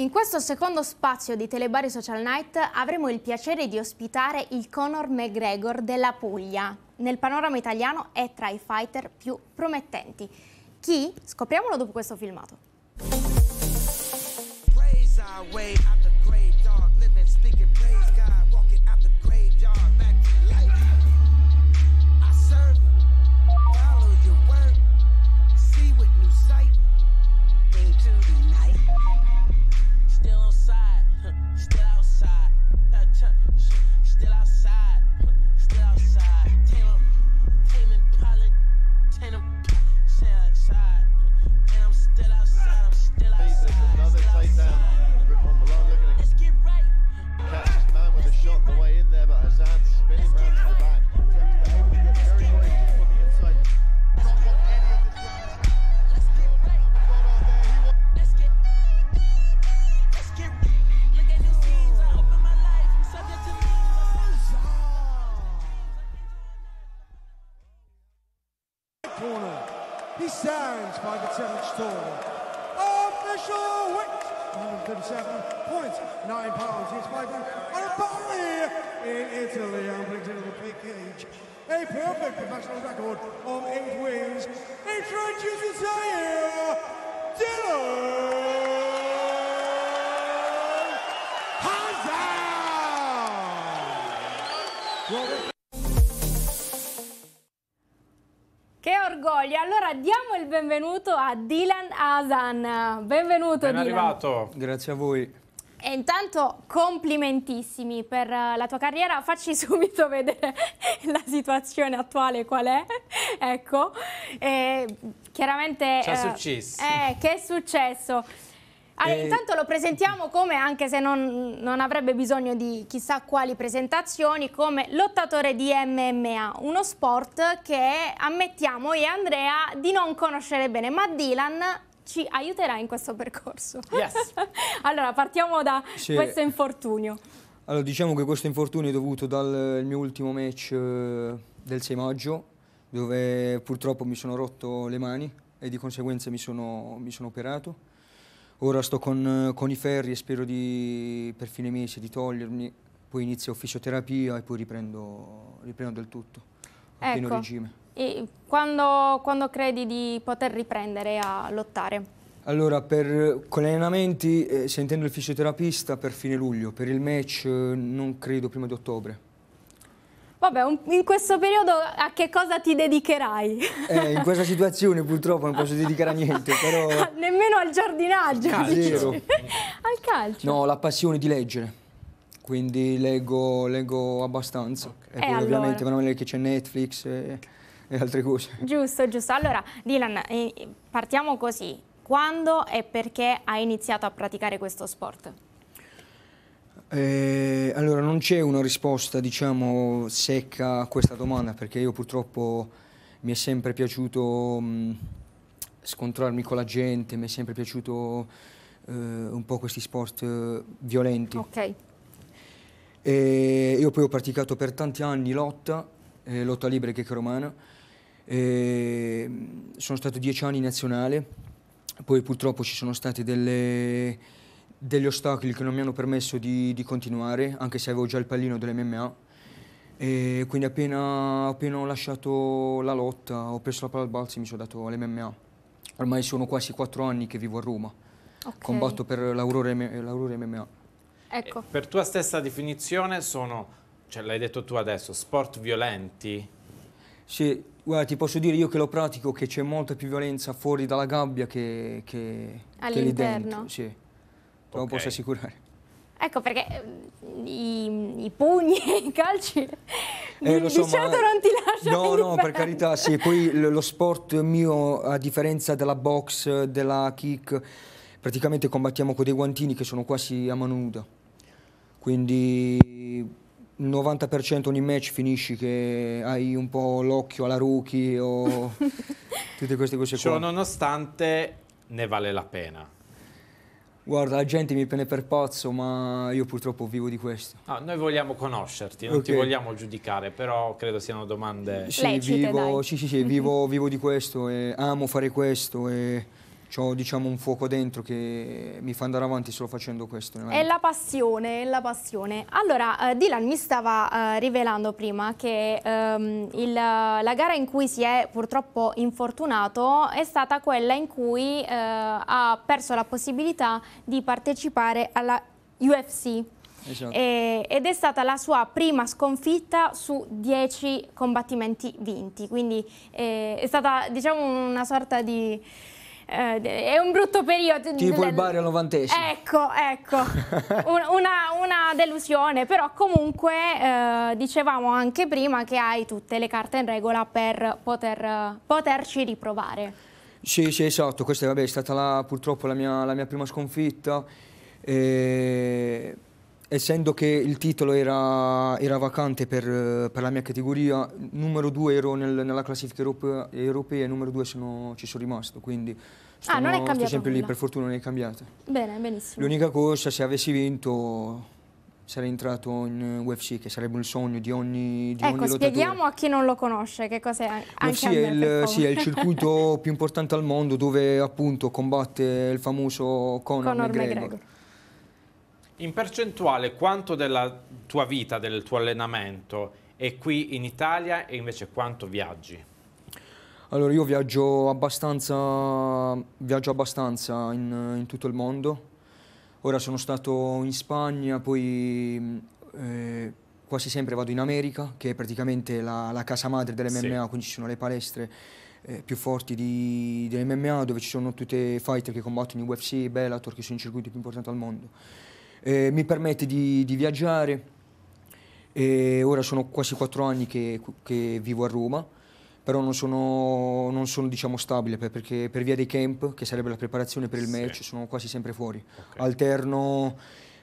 In questo secondo spazio di Telebari Social Night avremo il piacere di ospitare il Conor McGregor della Puglia. Nel panorama italiano è tra i fighter più promettenti. Chi? Scopriamolo dopo questo filmato. He stands by the 7th tall. Official weight, 137.9 pounds. He's fighting on a body in Italy and brings into the big cage. A perfect professional record of eight wins. Introduces Zaire Dillon Hazard! Robert Goglia. Allora diamo il benvenuto a Dylan Asan. Benvenuto ben Dylan. arrivato. Grazie a voi. E intanto complimentissimi per eh, la tua carriera, facci subito vedere la situazione attuale qual è, ecco, e chiaramente... Ci è eh, successo. Eh, che è successo? Allora, eh, intanto lo presentiamo come, anche se non, non, avrebbe bisogno di chissà quali presentazioni, come lottatore di MMA, uno sport che ammettiamo io e Andrea di non conoscere bene, ma Dylan ci aiuterà in questo percorso. Yes. allora, partiamo da sì. questo infortunio. Allora, diciamo che questo infortunio è dovuto dal mio ultimo match eh, del 6 maggio, dove purtroppo mi sono rotto le mani e di conseguenza mi sono, mi sono operato. Ora sto con, eh, con i ferri e spero di, per fine mese di togliermi, poi inizio fisioterapia e poi riprendo, riprendo del tutto, a ecco. pieno regime. E quando, quando credi di poter riprendere a lottare? Allora, per, con gli allenamenti, eh, sentendo il fisioterapista, per fine luglio, per il match eh, non credo prima di ottobre. Vabbè, in questo periodo a che cosa ti dedicherai? Eh, in questa situazione purtroppo non posso dedicare a niente, però... Ah, nemmeno al giardinaggio, calcio. al calcio. No, la passione di leggere. Quindi leggo, leggo abbastanza. Okay. E poi allora. ovviamente, meno male che c'è Netflix e, e altre cose. Giusto, giusto. Allora, Dylan, partiamo così. Quando e perché hai iniziato a praticare questo sport? Eh, allora, non c'è una risposta, diciamo, secca a questa domanda, perché io purtroppo mi è sempre piaciuto mh, mm, scontrarmi con la gente, mi è sempre piaciuto eh, un po' questi sport eh, violenti. Ok. E io poi ho praticato per tanti anni lotta, eh, lotta libera e checa mm, romana. sono stato dieci anni in nazionale, poi purtroppo ci sono state delle degli ostacoli che non mi hanno permesso di, di continuare, anche se avevo già il pallino dell'MMA. E quindi appena, appena, ho lasciato la lotta, ho preso la palla al balzo e mi sono dato all'MMA. Ormai sono quasi quattro anni che vivo a Roma. Okay. Combatto per l'Aurora MMA. Ecco. Per tua stessa definizione sono, cioè l'hai detto tu adesso, sport violenti? Sì, guarda, ti posso dire io che lo pratico che c'è molta più violenza fuori dalla gabbia che, che, che lì dentro. Sì okay. Certo, lo posso assicurare. Ecco perché mm, i, i pugni e i calci eh, di, so, di certo non ti lasciano No, no, per carità, sì. Poi lo sport mio, a differenza della box, della kick, praticamente combattiamo con dei guantini che sono quasi a mano nuda. Quindi il 90% ogni match finisci che hai un po' l'occhio alla rookie o tutte queste cose qua. Ciò nonostante ne vale la pena. Guarda, la gente mi prende per pazzo, ma io purtroppo vivo di questo. Ah, noi vogliamo conoscerti, non okay. ti vogliamo giudicare, però credo siano domande... Sì, Lecite, vivo, sì, sì, sì, mhm. vivo, vivo di questo, e amo fare questo e ho diciamo, un fuoco dentro che mi fa andare avanti solo facendo questo. È la passione, è la passione. Allora, eh, Dylan mi stava eh, rivelando prima che ehm, il, la gara in cui si è purtroppo infortunato è stata quella in cui eh, ha perso la possibilità di partecipare alla UFC. Esatto. ed è stata la sua prima sconfitta su 10 combattimenti vinti, quindi eh, è stata diciamo una sorta di eh, è un brutto periodo. Tipo il Bari al novantesimo. Ecco, ecco, una, una, delusione, però comunque eh, dicevamo anche prima che hai tutte le carte in regola per poter, poterci riprovare. Sì, sì, esatto, questa vabbè, è stata la, purtroppo la mia, la mia prima sconfitta. E eh, essendo che il titolo era, era vacante per, per, la mia categoria, numero due ero nel, nella classifica europea, europea e numero due sono, ci sono rimasto, quindi sono, ah, non è cambiato sto sempre nulla. lì, per fortuna non è cambiato. Bene, benissimo. L'unica cosa, se avessi vinto sarei entrato in UFC, che sarebbe un sogno di ogni, di ecco, ogni spieghiamo a chi non lo conosce che cos'è UFC è il, sì, è il circuito più importante al mondo dove appunto combatte il famoso Conor, Conor McGregor. McGregor in percentuale quanto della tua vita, del tuo allenamento è qui in Italia e invece quanto viaggi? Allora io viaggio abbastanza, viaggio abbastanza in, in tutto il mondo. Ora sono stato in Spagna, poi eh, quasi sempre vado in America, che è praticamente la, la casa madre dell'MMA, sì. quindi ci sono le palestre eh, più forti di, dell'MMA, dove ci sono tutte fighter che combattono in UFC, Bellator, che sono i circuiti più importanti al mondo eh, mi permette di, di viaggiare. E ora sono quasi quattro anni che, che, vivo a Roma, però non sono, non sono diciamo, stabile perché per via dei camp, che sarebbe la preparazione per il match, sono quasi sempre fuori. Okay. Alterno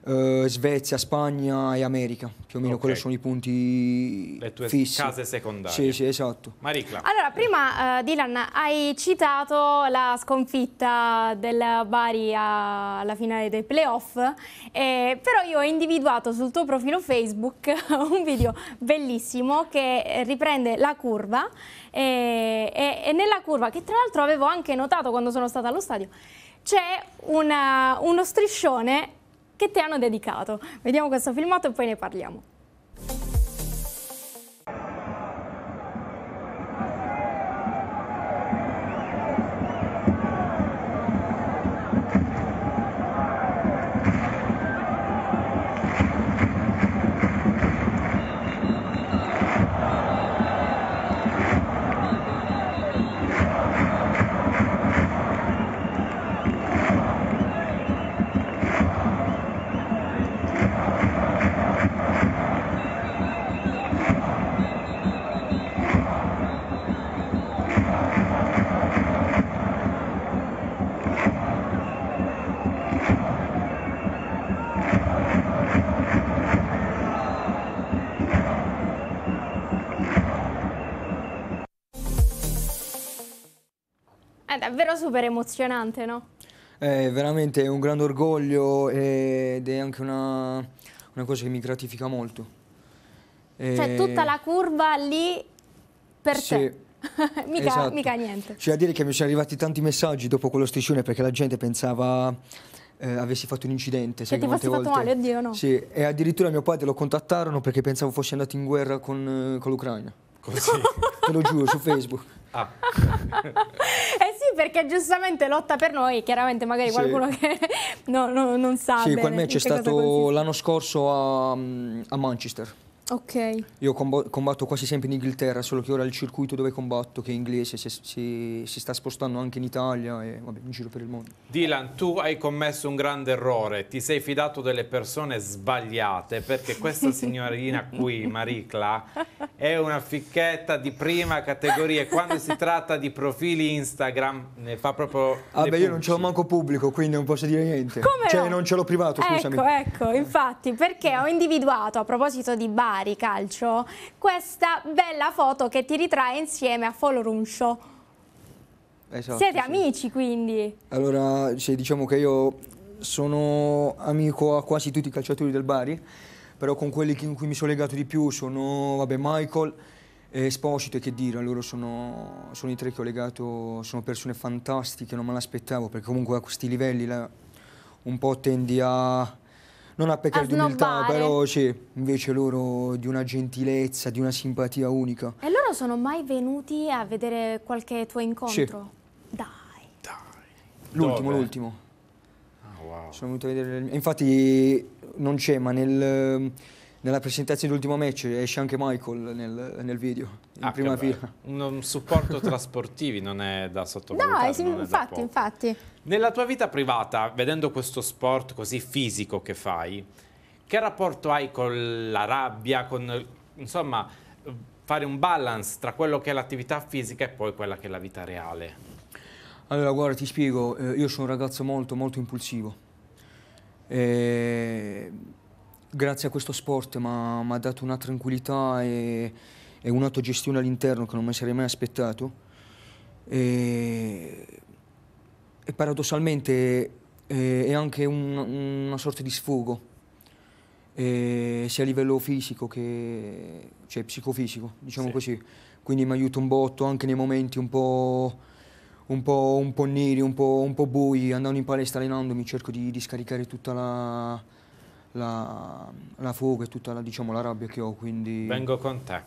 eh, Svezia, Spagna e America, più o meno okay. quelli sono i punti Le tue fissi. case secondarie. Sì, sì, esatto. Maricla. Allora, prima eh, Dylan hai citato la sconfitta del Bari alla finale dei playoff, eh, però io ho individuato sul tuo profilo Facebook un video bellissimo che riprende la curva e, eh, e, e nella curva, che tra l'altro avevo anche notato quando sono stata allo stadio, c'è uno striscione che ti hanno dedicato. Vediamo questo filmato e poi ne parliamo. Davvero super emozionante, no? È veramente un grande orgoglio ed è anche una, una cosa che mi gratifica molto. E... Cioè eh, tutta la curva lì per sì. te. mica, esatto. mica, niente. Cioè a dire che mi sono arrivati tanti messaggi dopo quello striscione perché la gente pensava eh, avessi fatto un incidente. Che cioè, sai ti fossi fatto male, oddio no. Sì, e addirittura mio padre lo contattarono perché pensavo fosse andato in guerra con, eh, con l'Ucraina. Così? Te lo giuro, su Facebook. Ah. eh sì, perché giustamente lotta per noi, chiaramente magari sì. qualcuno che no, no, non sa Sì, quel match è stato l'anno scorso a, mm, a Manchester. Ok. Io combatto quasi sempre in Inghilterra, solo che ora il circuito dove combatto, che è inglese, si, si, si, sta spostando anche in Italia e vabbè, in giro per il mondo. Dylan, tu hai commesso un grande errore, ti sei fidato delle persone sbagliate, perché questa signorina qui, Maricla, è una ficchetta di prima categoria. Quando si tratta di profili Instagram, ne fa proprio. Vabbè, ah io non ce l'ho manco pubblico, quindi non posso dire niente. Come cioè, no? non ce l'ho privato, ecco, scusami. Ecco, infatti, perché ho individuato a proposito di Bari Calcio questa bella foto che ti ritrae insieme a Follow Runcio. Esatto, Siete sì. amici quindi? Allora, cioè, diciamo che io sono amico a quasi tutti i calciatori del Bari però con quelli con cui mi sono legato di più sono vabbè, Michael, Esposito che dire, loro sono, sono, i tre che ho legato, sono persone fantastiche, non me l'aspettavo perché comunque a questi livelli la, un po' tendi a... Non a peccare di umiltà, però sì, invece loro di una gentilezza, di una simpatia unica. E loro sono mai venuti a vedere qualche tuo incontro? Sì. Dai. Dai. L'ultimo, l'ultimo. Oh, wow. Sono venuto a vedere... Infatti non c'è, ma nel, ehm, nella presentazione dell'ultimo match esce anche Michael nel, nel video, in ah, prima fila. Un supporto tra sportivi non è da sottovalutare. No, sì, infatti, infatti. Nella tua vita privata, vedendo questo sport così fisico che fai, che rapporto hai con la rabbia, con insomma fare un balance tra quello che è l'attività fisica e poi quella che è la vita reale? Allora, guarda, ti spiego, eh, io sono un ragazzo molto, molto impulsivo e grazie a questo sport mi ha dato una tranquillità e, e un'autogestione all'interno che non mi sarei mai aspettato. E, e paradossalmente è, è anche un, una sorta di sfogo, e sia a livello fisico che cioè psicofisico, diciamo sì. così. Quindi mi aiuta un botto anche nei momenti un po' un po', un po neri, un po', un po', bui, andando in palestra allenandomi cerco di, di scaricare tutta la, la, la fuga e tutta la, diciamo, la rabbia che ho, quindi... Vengo con te.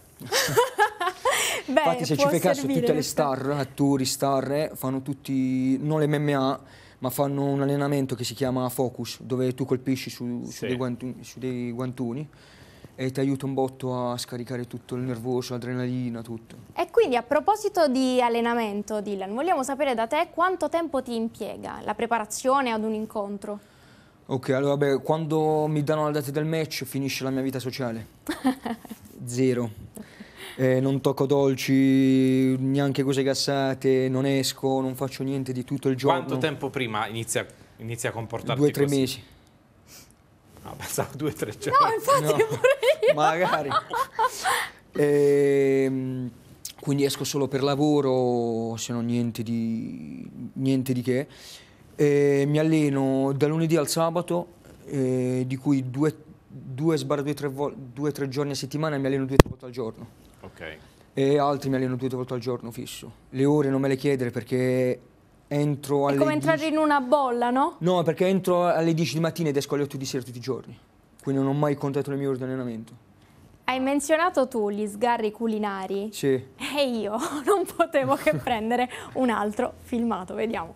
Beh, Infatti se ci fai caso tutte le star, attori, star, eh, fanno tutti, non le MMA, ma fanno un allenamento che si chiama Focus, dove tu colpisci su, sì. su, dei, guantuni, su dei guantuni e ti aiuta un botto a scaricare tutto il nervoso, l'adrenalina, tutto. E quindi a proposito di allenamento, Dylan, vogliamo sapere da te quanto tempo ti impiega la preparazione ad un incontro? Ok, allora beh, quando mi danno la data del match finisce la mia vita sociale. Zero. Eh, non tocco dolci, neanche cose gassate, non esco, non faccio niente di tutto il giorno. Quanto tempo prima inizia, inizia a comportarti Due o tre così? mesi. No, pensavo due o tre giorni. No, infatti no. pure io. Magari. ehm, quindi esco solo per lavoro, se no niente di, niente di che. E ehm, mi alleno da lunedì al sabato, eh, di cui due, due sbarra due, tre, due, tre giorni a settimana mi alleno due o tre volte al giorno. Ok. E altri mi alleno due o tre volte al giorno fisso. Le ore non me le chiedere perché entro alle È come 10... entrare in una bolla, no? No, perché entro alle 10 di mattina ed esco alle 8 di sera tutti i giorni. Quindi non ho mai contato il mio ore di Hai menzionato tu gli sgarri culinari? Sì. E io non potevo che prendere un altro filmato, vediamo.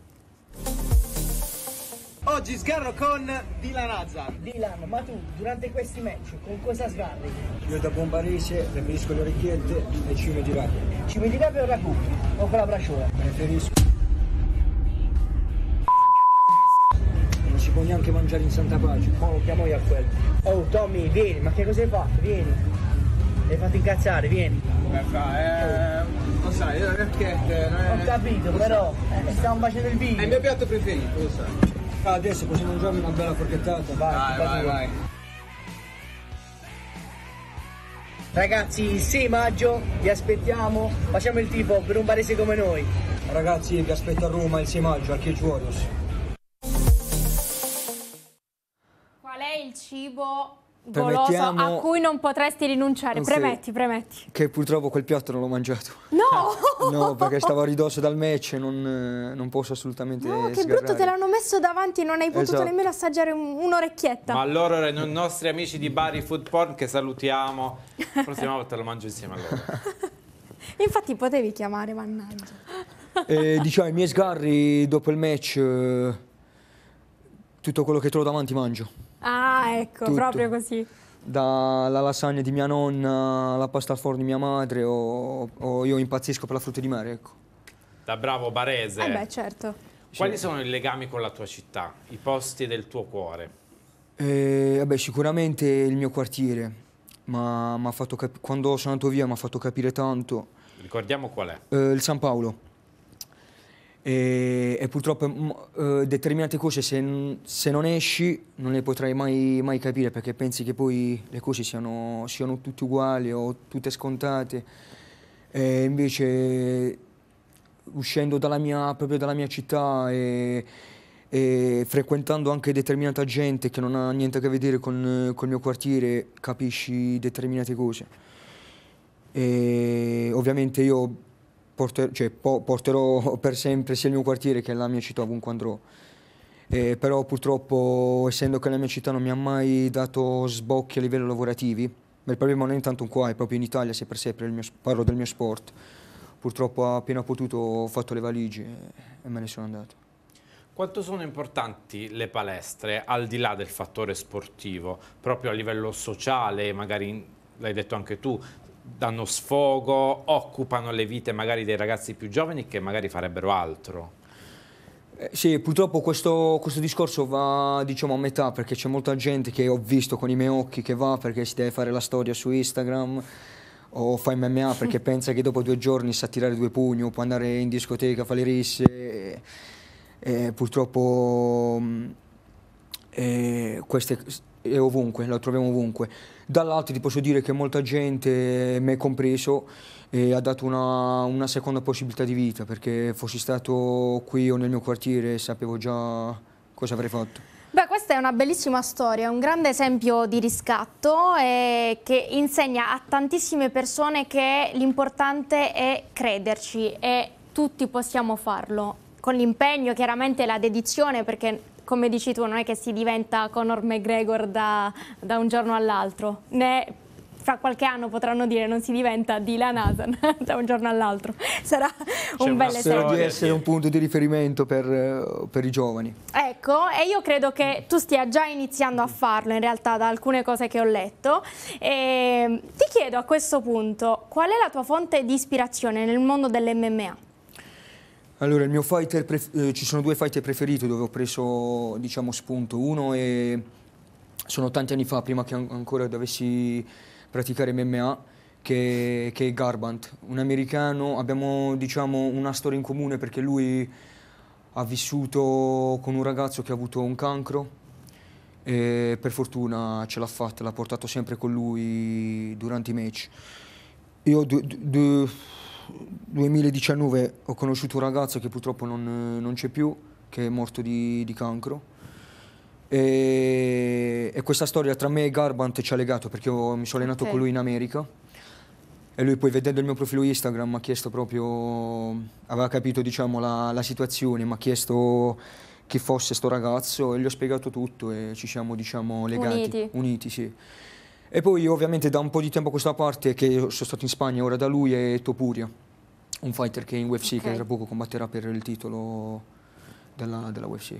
Oggi sgarro con Dylan Hazard. Dylan, ma tu durante questi match con cosa sgarri? Io da bombarese preferisco le orecchiette e cime di rabbia. Cime di rabbia o ragù? O con la braciola? Preferisco... voglio neanche mangiare in santa pace. Oh, chiamo io a quello. Oh Tommy, vieni, ma che cosa hai fatto? Vieni. Hai fatto incazzare, vieni. Come fa? eh, lo sai, è racchette. Non è... Ho capito, però eh, stiamo facendo il video. È il mio piatto preferito, lo sai. Ah, adesso possiamo mangiarmi una bella forchettata. Vai, vai, vai, vai. Ragazzi, 6 maggio vi aspettiamo, facciamo il tipo per un barese come noi. Ragazzi, vi aspetto a Roma il 6 maggio al Cage cibo goloso a cui non potresti rinunciare. Premetti, premetti. Che purtroppo quel piatto non l'ho mangiato. No! no, perché stavo a ridosso dal match e non, eh, non posso assolutamente No, che brutto, te l'hanno messo davanti e non hai potuto esatto. nemmeno assaggiare un'orecchietta. Ma allora erano i nostri amici di Bari Food Porn che salutiamo. La prossima volta lo mangio insieme a loro. Infatti potevi chiamare, mannaggia. E, diciamo, i miei sgarri dopo il match, eh, tutto quello che trovo davanti mangio. Ah, ecco, tutto. proprio così. Dalla lasagna di mia nonna alla pasta al forno di mia madre o, o io impazzisco per la frutta di mare, ecco. Da bravo barese. Eh beh, certo. Quali sono i legami con la tua città? I posti del tuo cuore? Eh, vabbè, sicuramente il mio quartiere. Ma quando sono andato via mi ha fatto capire tanto. Ricordiamo qual è? Eh, il San Paolo. E, e purtroppo eh, determinate cose se, se, non esci non le potrai mai, mai, capire perché pensi che poi le cose siano, siano tutte uguali o tutte scontate. E invece uscendo dalla mia, proprio dalla mia città e, e, frequentando anche determinata gente che non ha niente a che vedere con, con il mio quartiere, capisci determinate cose. E ovviamente io porter, cioè, po porterò per sempre sia il mio quartiere che la mia città ovunque andrò. Eh, però purtroppo, essendo che la mia città non mi ha mai dato sbocchi a livello lavorativi, ma il problema non è tanto qua, è proprio in Italia, se per sempre per mio, parlo del mio sport. Purtroppo appena potuto ho fatto le valigie e me ne sono andato. Quanto sono importanti le palestre, al di là del fattore sportivo, proprio a livello sociale, magari l'hai detto anche tu, danno sfogo, occupano le vite magari dei ragazzi più giovani che magari farebbero altro. Eh, sì, purtroppo questo, questo, discorso va diciamo a metà perché c'è molta gente che ho visto con i miei occhi che va perché si deve fare la storia su Instagram o fa MMA perché pensa che dopo due giorni sa tirare due pugni o può andare in discoteca, a fare le risse e, eh, e eh, purtroppo mm, e, eh, queste, è ovunque, lo troviamo ovunque. Dall'altro ti posso dire che molta gente, me compreso, eh, ha dato una, una, seconda possibilità di vita perché fossi stato qui o nel mio quartiere sapevo già cosa avrei fatto. Beh, questa è una bellissima storia, un grande esempio di riscatto eh, che insegna a tantissime persone che l'importante è crederci e tutti possiamo farlo con l'impegno, chiaramente la dedizione, perché come dici tu, non è che si diventa Conor McGregor da, da un giorno all'altro, né fra qualche anno potranno dire non si diventa Dylan Hasan da un giorno all'altro. Sarà un bel esempio. di essere un punto di riferimento per, eh, per, i giovani. Ecco, e io credo che tu stia già iniziando a farlo in realtà da alcune cose che ho letto. E mm, ti chiedo a questo punto qual è la tua fonte di ispirazione nel mondo dell'MMA? Allora, il mio fighter, eh, ci sono due fighter preferiti dove ho preso, diciamo, spunto. Uno è... sono tanti anni fa, prima che an ancora dovessi praticare MMA, che, che, è Garbant, un americano, abbiamo diciamo una storia in comune perché lui ha vissuto con un ragazzo che ha avuto un cancro e per fortuna ce l'ha fatta, l'ha portato sempre con lui durante i match. Io 2019 ho conosciuto un ragazzo che purtroppo non, non c'è più, che è morto di, di cancro. E, e, questa storia tra me e Garbant ci ha legato perché io mi sono allenato okay. con lui in America. E lui poi vedendo il mio profilo Instagram mi ha chiesto proprio, aveva capito diciamo la, la situazione, mi ha chiesto chi fosse sto ragazzo e gli ho spiegato tutto e ci siamo diciamo legati, uniti, uniti sì. E poi ovviamente da un po' di tempo a questa parte che sono stato in Spagna, ora da lui è Topuria, un fighter che è in UFC okay. che tra poco combatterà per il titolo della, della UFC.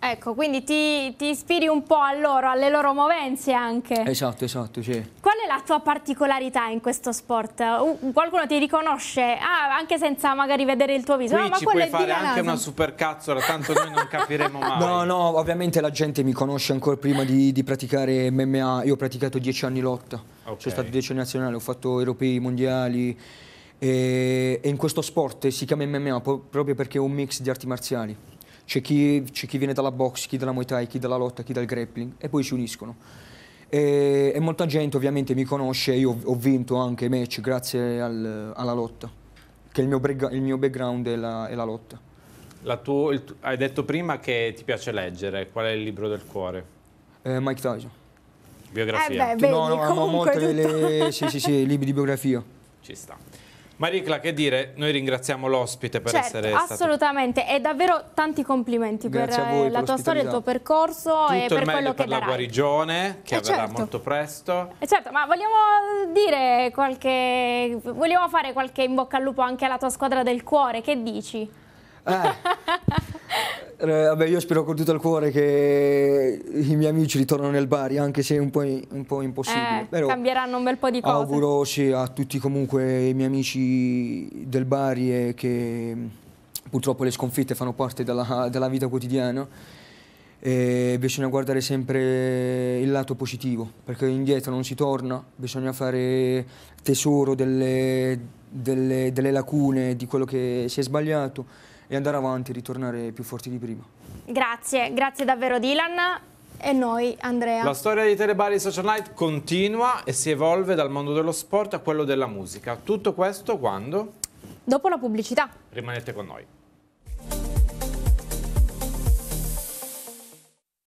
Ecco, quindi ti, ti, ispiri un po' a loro, alle loro movenze anche. Esatto, esatto, sì. Qual è la tua particolarità in questo sport? qualcuno ti riconosce, ah, anche senza magari vedere il tuo viso. Qui no, ah, ma ci puoi fare anche una supercazzola, tanto noi non capiremo mai. No, no, ovviamente la gente mi conosce ancora prima di, di praticare MMA. Io ho praticato dieci anni lotta. Okay. Sono stato dieci anni nazionale, ho fatto europei, mondiali. E, e in questo sport si chiama MMA proprio perché è un mix di arti marziali. C'è chi, chi, viene dalla box, chi dalla Muay Thai, chi dalla lotta, chi dal grappling e poi si uniscono. E, e molta gente ovviamente mi conosce, io ho, vinto anche i match grazie al, alla lotta, che il mio, il mio background è la, è la lotta. La tuo, il, hai detto prima che ti piace leggere, qual è il libro del cuore? Eh, Mike Tyson. Biografia. Eh beh, vedi, no, no, amo molto le, le, sì, sì, sì, libri di biografia. Ci sta. Maricla, che dire, noi ringraziamo l'ospite per certo, essere assolutamente. stato. assolutamente, e davvero tanti complimenti per, voi, eh, la tua storia, il tuo percorso Tutto e per quello che per la guarigione, che eh avverrà certo. molto presto. Eh certo, ma vogliamo dire qualche... vogliamo fare qualche in bocca al lupo anche alla tua squadra del cuore, che dici? Eh. Eh, vabbè, io spero con tutto il cuore che i miei amici ritornano nel Bari, anche se è un po', in, un po impossibile. Eh, Però cambieranno un bel po' di cose. Auguro sì, a tutti comunque i miei amici del Bari e che mm, purtroppo le sconfitte fanno parte della, della vita quotidiana. E bisogna guardare sempre il lato positivo, perché indietro non si torna, bisogna fare tesoro delle, delle, delle lacune, di quello che si è sbagliato e andare avanti, ritornare più forti di prima. Grazie, grazie davvero Dylan. E noi, Andrea. La storia di Telebari Social Night continua e si evolve dal mondo dello sport a quello della musica. Tutto questo quando? Dopo la pubblicità. Rimanete con noi.